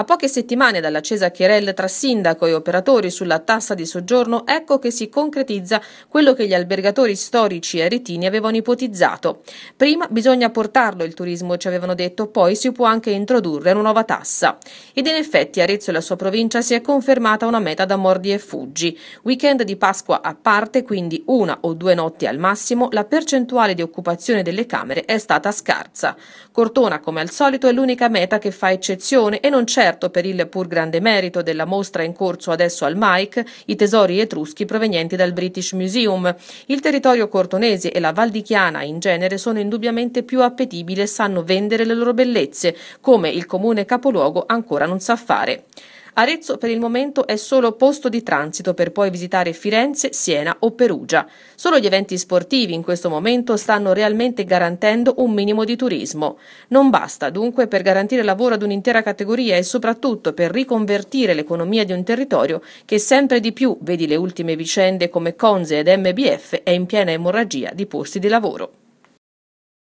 A poche settimane dall'accesa querelle tra sindaco e operatori sulla tassa di soggiorno, ecco che si concretizza quello che gli albergatori storici e aretini avevano ipotizzato. Prima bisogna portarlo il turismo, ci avevano detto, poi si può anche introdurre una nuova tassa. Ed in effetti Arezzo e la sua provincia si è confermata una meta da mordi e fuggi. Weekend di Pasqua a parte, quindi una o due notti al massimo, la percentuale di occupazione delle camere è stata scarsa. Cortona, come al solito, è l'unica meta che fa eccezione e non c'è scoperto per il pur grande merito della mostra in corso adesso al Mike i tesori etruschi provenienti dal British Museum. Il territorio cortonese e la Val di Chiana in genere sono indubbiamente più appetibili e sanno vendere le loro bellezze, come il comune capoluogo ancora non sa fare. Arezzo per il momento è solo posto di transito per poi visitare Firenze, Siena o Perugia. Solo gli eventi sportivi in questo momento stanno realmente garantendo un minimo di turismo. Non basta dunque per garantire lavoro ad un'intera categoria e soprattutto per riconvertire l'economia di un territorio che sempre di più, vedi le ultime vicende come Conze ed MBF, è in piena emorragia di posti di lavoro.